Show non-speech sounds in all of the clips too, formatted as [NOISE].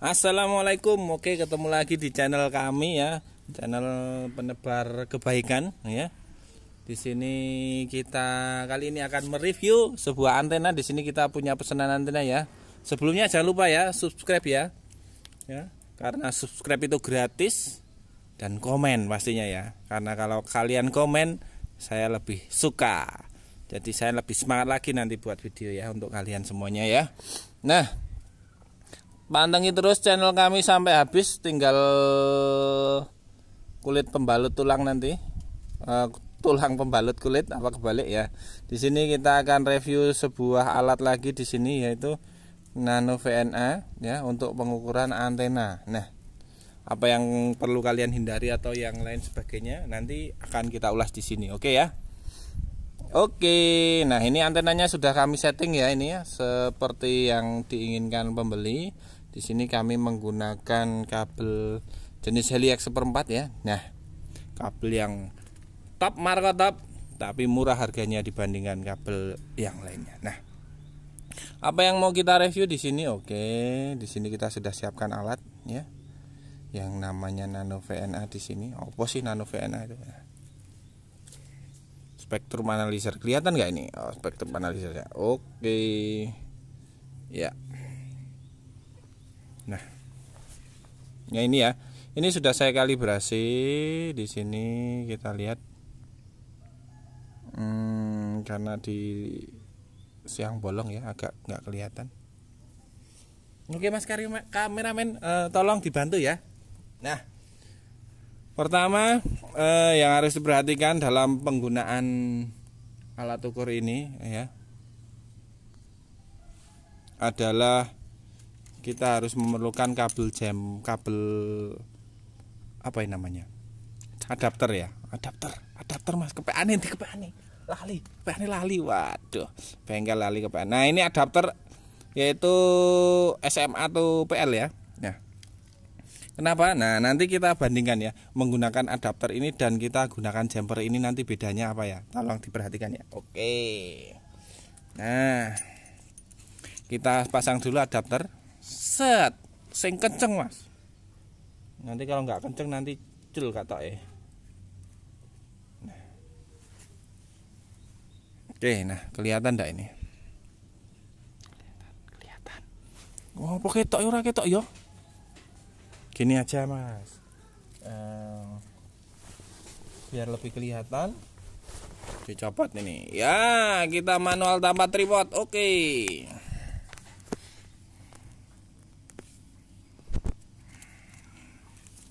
Assalamualaikum Oke ketemu lagi di channel kami ya channel penebar kebaikan ya di sini kita kali ini akan mereview sebuah antena di sini kita punya pesanan antena ya sebelumnya jangan lupa ya subscribe ya ya karena subscribe itu gratis dan komen pastinya ya karena kalau kalian komen saya lebih suka jadi saya lebih semangat lagi nanti buat video ya untuk kalian semuanya ya nah Pantengin terus channel kami sampai habis, tinggal kulit pembalut tulang nanti. Eh, tulang pembalut kulit apa kebalik ya. Di sini kita akan review sebuah alat lagi di sini yaitu nano VNA ya untuk pengukuran antena. Nah, apa yang perlu kalian hindari atau yang lain sebagainya nanti akan kita ulas di sini. Oke okay ya. Oke, nah ini antenanya sudah kami setting ya ini ya seperti yang diinginkan pembeli. Di sini kami menggunakan kabel jenis heliak seperempat ya. Nah, kabel yang top marka top tapi murah harganya dibandingkan kabel yang lainnya. Nah, apa yang mau kita review di sini? Oke, di sini kita sudah siapkan alat ya. Yang namanya Nano VNA di sini. Apa sih Nano VNA itu? Spektrum analyzer kelihatan nggak ini? Oh, spektrum analyzer ya. Oke. Ya. Nah, ya ini ya. Ini sudah saya kalibrasi di sini kita lihat. Hmm, karena di siang bolong ya agak nggak kelihatan. Oke Mas Karim, kameramen eh, tolong dibantu ya. Nah, pertama eh, yang harus diperhatikan dalam penggunaan alat ukur ini ya adalah kita harus memerlukan kabel jam kabel apa yang namanya adapter ya adapter adapter mas kepeane nanti kepeane lali kepeane lali waduh bengkel lali kepeane nah ini adapter yaitu SMA atau PL ya nah kenapa nah nanti kita bandingkan ya menggunakan adapter ini dan kita gunakan jumper ini nanti bedanya apa ya tolong diperhatikan ya oke nah kita pasang dulu adapter set sing kenceng mas nanti kalau nggak kenceng nanti cul kata eh nah. oke nah kelihatan ndak ini kelihatan kelihatan oh pokoknya ketok ya? rakyat ketok yo ya? gini aja mas eh, biar lebih kelihatan dicopot ini ya kita manual tanpa tripod oke okay.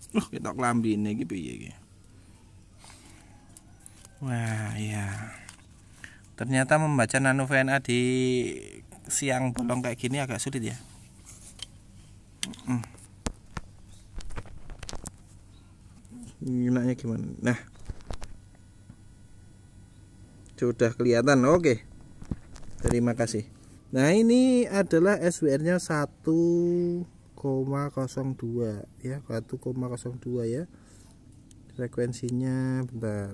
Loh, kita kelambi ini gitu ya. Wah, ya. Ternyata membaca nano VNA di siang bolong kayak gini agak sulit ya. Gilanya gimana? Nah. Sudah kelihatan. Oke. Terima kasih. Nah, ini adalah SWR-nya satu 1,02 ya 1,02 ya frekuensinya bentar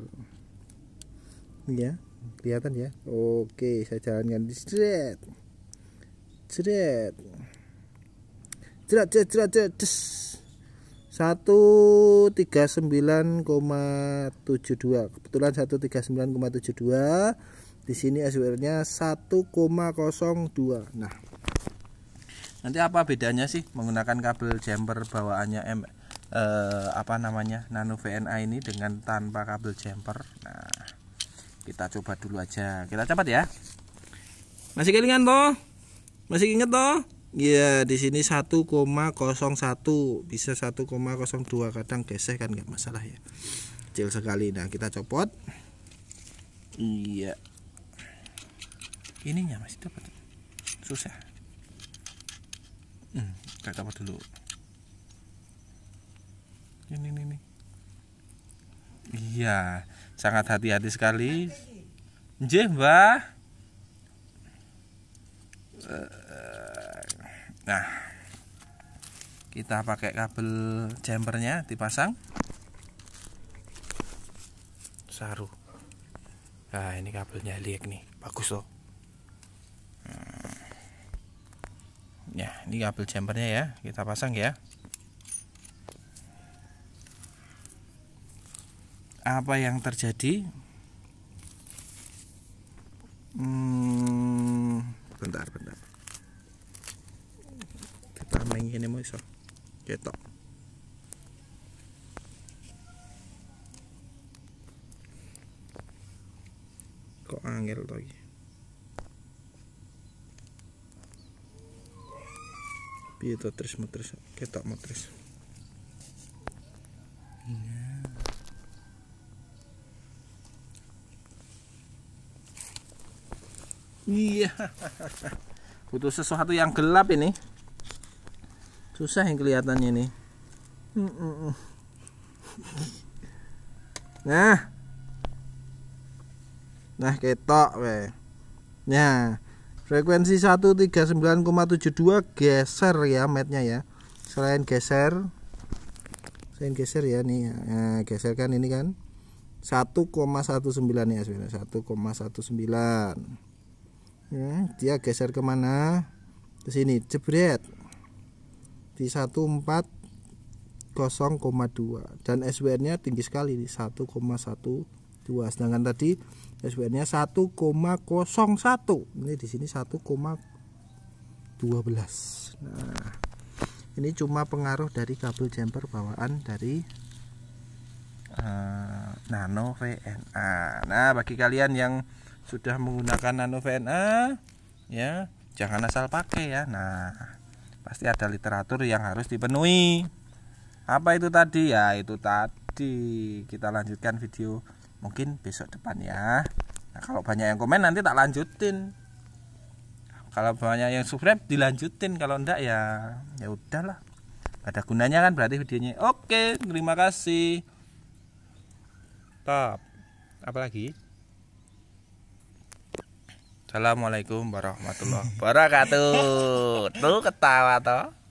ya kelihatan ya oke saya jalankan di jret jret jret jret jret jret 139,72 kebetulan 139,72 di sini SWR nya 1,02 nah nanti apa bedanya sih menggunakan kabel jumper bawaannya M eh, apa namanya Nano VNA ini dengan tanpa kabel jumper nah kita coba dulu aja kita cepat ya masih kelingan toh masih inget toh Iya, di sini 1,01 bisa 1,02 kadang gesek kan nggak masalah ya. Kecil sekali. Nah, kita copot. Iya. Ininya masih dapat. Susah hmm, kayak dulu ini ini ini iya sangat hati-hati sekali Njih mbah eh, nah kita pakai kabel jumpernya dipasang saru nah ini kabelnya liek nih bagus loh ini kabel jumpernya ya kita pasang ya apa yang terjadi hmm, bentar bentar kita main ini mau iso cetok kok angel lagi piye gitu, to terus matris ketok matris iya iya [LAUGHS] butuh sesuatu yang gelap ini susah yang kelihatannya ini [LAUGHS] nah nah ketok weh nah frekuensi 139,72 geser ya matnya ya selain geser selain geser ya nih eh, geser kan ini kan 1,19 ya sebenarnya 1,19 ya, dia geser kemana ke sini jebret di 140,2 dan SWR nya tinggi sekali di 1,1 2. Sedangkan tadi SPR-nya 1,01. Ini di sini 1,12. Nah, ini cuma pengaruh dari kabel jumper bawaan dari uh, Nano VNA. Nah, bagi kalian yang sudah menggunakan Nano VNA ya, jangan asal pakai ya. Nah, pasti ada literatur yang harus dipenuhi. Apa itu tadi? Ya, itu tadi. Kita lanjutkan video mungkin besok depan ya nah, kalau banyak yang komen nanti tak lanjutin kalau banyak yang subscribe dilanjutin kalau enggak ya ya udahlah ada gunanya kan berarti videonya oke terima kasih top apalagi Assalamualaikum warahmatullahi wabarakatuh tuh ketawa toh